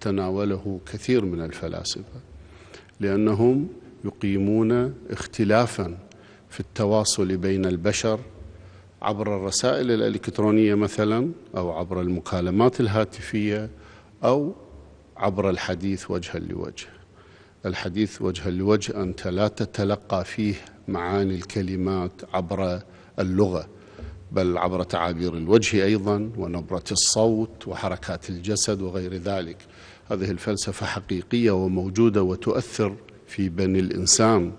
تناوله كثير من الفلاسفة لأنهم يقيمون اختلافا في التواصل بين البشر عبر الرسائل الإلكترونية مثلا أو عبر المكالمات الهاتفية أو عبر الحديث وجها لوجه الحديث وجها لوجه أنت لا تتلقى فيه معاني الكلمات عبر اللغة بل عبر تعابير الوجه أيضا ونبرة الصوت وحركات الجسد وغير ذلك هذه الفلسفة حقيقية وموجودة وتؤثر في بني الإنسان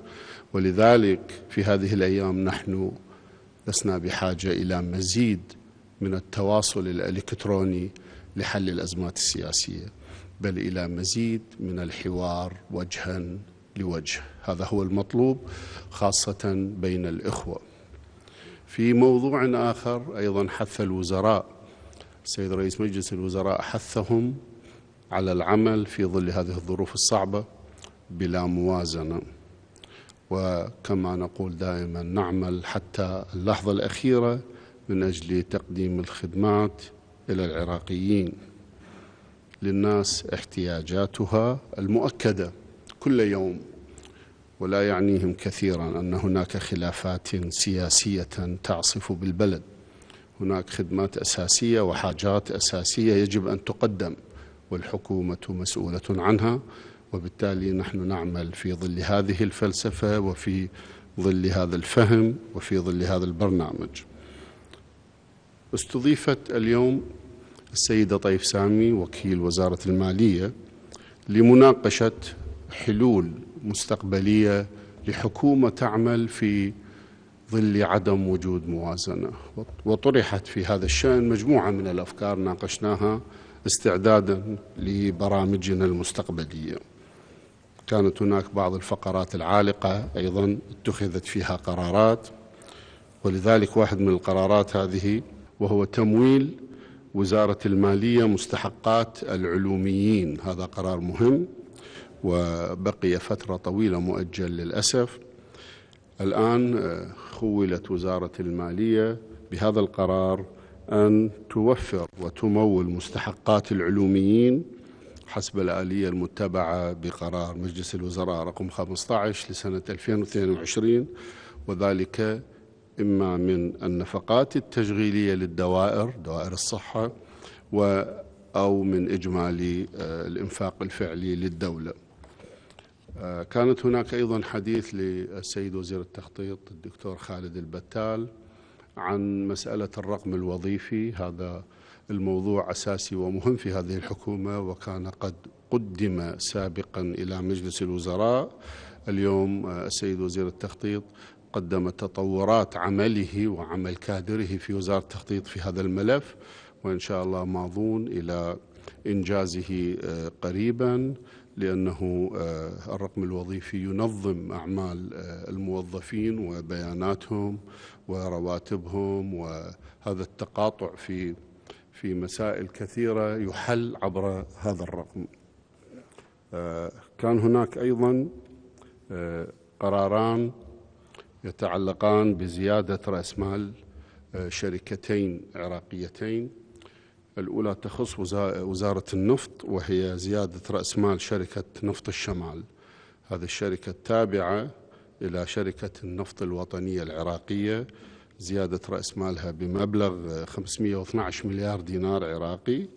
ولذلك في هذه الأيام نحن لسنا بحاجة إلى مزيد من التواصل الإلكتروني لحل الأزمات السياسية بل إلى مزيد من الحوار وجها لوجه هذا هو المطلوب خاصة بين الإخوة في موضوع آخر أيضا حث الوزراء السيد رئيس مجلس الوزراء حثهم على العمل في ظل هذه الظروف الصعبة بلا موازنة وكما نقول دائما نعمل حتى اللحظة الأخيرة من أجل تقديم الخدمات إلى العراقيين للناس احتياجاتها المؤكدة كل يوم ولا يعنيهم كثيرا أن هناك خلافات سياسية تعصف بالبلد هناك خدمات أساسية وحاجات أساسية يجب أن تقدم والحكومة مسؤولة عنها وبالتالي نحن نعمل في ظل هذه الفلسفة وفي ظل هذا الفهم وفي ظل هذا البرنامج استضيفت اليوم السيدة طيف سامي وكيل وزارة المالية لمناقشة حلول مستقبلية لحكومة تعمل في ظل عدم وجود موازنة وطرحت في هذا الشأن مجموعة من الأفكار ناقشناها استعدادا لبرامجنا المستقبلية كانت هناك بعض الفقرات العالقة أيضا اتخذت فيها قرارات ولذلك واحد من القرارات هذه وهو تمويل وزارة المالية مستحقات العلوميين هذا قرار مهم وبقي فترة طويلة مؤجل للأسف الآن آه، خولت وزارة المالية بهذا القرار أن توفر وتمول مستحقات العلوميين حسب الآلية المتبعة بقرار مجلس الوزراء رقم 15 لسنة 2022 وذلك إما من النفقات التشغيلية للدوائر دوائر الصحة أو من إجمالي آه، الإنفاق الفعلي للدولة آه، كانت هناك أيضا حديث للسيد وزير التخطيط الدكتور خالد البتال عن مسألة الرقم الوظيفي هذا الموضوع أساسي ومهم في هذه الحكومة وكان قد قدم سابقا إلى مجلس الوزراء اليوم آه، السيد وزير التخطيط قدم تطورات عمله وعمل كادره في وزارة التخطيط في هذا الملف وإن شاء الله ماضون إلى إنجازه آه، قريباً لأنه آه، الرقم الوظيفي ينظم أعمال آه، الموظفين وبياناتهم ورواتبهم وهذا التقاطع في في مسائل كثيرة يحل عبر هذا الرقم آه، كان هناك أيضا قراران يتعلقان بزيادة راس مال شركتين عراقيتين الأولى تخص وزارة النفط وهي زيادة رأس مال شركة نفط الشمال هذه الشركة التابعة إلى شركة النفط الوطنية العراقية زيادة رأس مالها بمبلغ 512 مليار دينار عراقي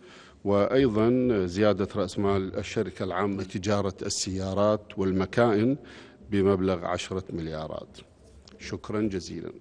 وأيضا زيادة رأس مال الشركة العامة لتجارة السيارات والمكائن بمبلغ 10 مليارات شكرا جزيلا